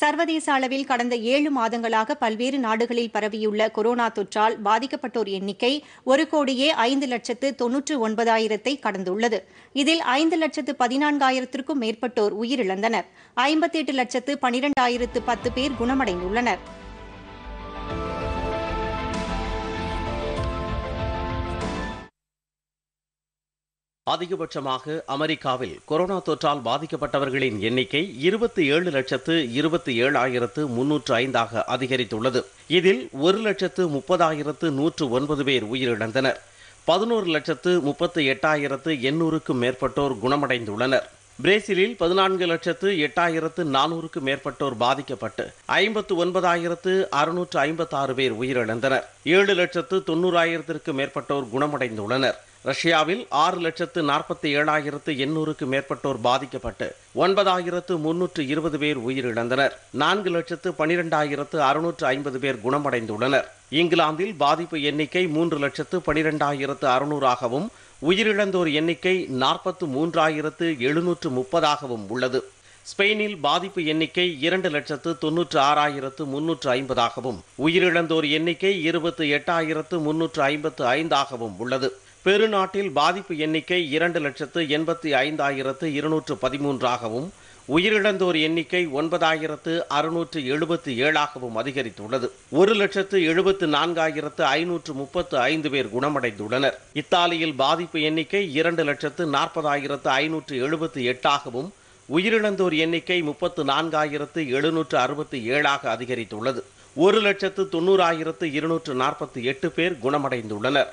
சர்வதேச அளவில் கடந்த ஏழு மாதங்களாக பல்வேறு நாடுகளில் பரவியுள்ள கொரோனா தொற்றால் பாதிக்கப்பட்டோர் எண்ணிக்கை ஒரு கோடியே ஐந்து லட்சத்து தொன்னூற்று ஒன்பதாயிரத்தை கடந்துள்ளது இதில் ஐந்து லட்சத்து பதினான்காயிரத்திற்கும் மேற்பட்டோர் உயிரிழந்தனர் ஐம்பத்தி எட்டு லட்சத்து பனிரெண்டாயிரத்து பத்து பேர் குணமடைந்துள்ளனா் அதிகபட்சமாக அமெரிக்காவில் கொரோனா தொற்றால் பாதிக்கப்பட்டவர்களின் எண்ணிக்கை இருபத்தி ஏழு லட்சத்து இருபத்தி ஏழாயிரத்து முன்னூற்று ஐந்தாக அதிகரித்துள்ளது இதில் ஒரு லட்சத்து முப்பதாயிரத்து நூற்று ஒன்பது பேர் உயிரிழந்தனர் பதினோரு லட்சத்து முப்பத்து எட்டாயிரத்து எண்ணூறுக்கும் மேற்பட்டோர் குணமடைந்துள்ளனர் பிரேசிலில் பதினான்கு லட்சத்து எட்டாயிரத்து நானூறுக்கும் மேற்பட்டோர் பாதிக்கப்பட்டு ஐம்பத்து ஒன்பதாயிரத்து அறுநூற்று ஐம்பத்தாறு பேர் உயிரிழந்தனர் ஏழு லட்சத்து தொண்ணூறாயிரத்திற்கு மேற்பட்டோர் குணமடைந்துள்ளனர் ரஷ்யாவில் ஆறு லட்சத்து நாற்பத்தி ஏழாயிரத்து எண்ணூறுக்கு மேற்பட்டோர் பாதிக்கப்பட்டு ஒன்பதாயிரத்து முன்னூற்று இருபது பேர் உயிரிழந்தனர் நான்கு லட்சத்து பனிரெண்டாயிரத்து அறுநூற்று ஐம்பது பேர் குணமடைந்துள்ளனர் இங்கிலாந்தில் பாதிப்பு எண்ணிக்கை மூன்று லட்சத்து பனிரெண்டாயிரத்து அறுநூறாகவும் உயிரிழந்தோர் எண்ணிக்கை நாற்பத்து மூன்றாயிரத்து எழுநூற்று முப்பதாகவும் உள்ளது ஸ்பெயினில் பாதிப்பு எண்ணிக்கை இரண்டு லட்சத்து தொன்னூற்று ஆறாயிரத்து முன்னூற்று ஐம்பதாகவும் உயிரிழந்தோர் எண்ணிக்கை இருபத்து எட்டாயிரத்து முன்னூற்று ஐம்பத்து ஐந்தாகவும் உள்ளது பெருநாட்டில் பாதிப்பு எண்ணிக்கை இரண்டு லட்சத்து எண்பத்தி ஐந்தாயிரத்து இருநூற்று பதிமூன்றாகவும் உயிரிழந்தோர் எண்ணிக்கை ஒன்பதாயிரத்து அறுநூற்று எழுபத்து ஏழாகவும் அதிகரித்துள்ளது ஒரு லட்சத்து எழுபத்து நான்காயிரத்து ஐநூற்று முப்பத்து ஐந்து பேர் குணமடைந்துள்ளனர் இத்தாலியில் பாதிப்பு எண்ணிக்கை இரண்டு லட்சத்து நாற்பதாயிரத்து ஐநூற்று எழுபத்து எட்டாகவும் உயிரிழந்தோர் எண்ணிக்கை முப்பத்து நான்காயிரத்து எழுநூற்று அறுபத்தி ஏழாக அதிகரித்துள்ளது ஒரு லட்சத்து தொண்ணூறாயிரத்து இருநூற்று நாற்பத்தி எட்டு பேர் குணமடைந்துள்ளனர்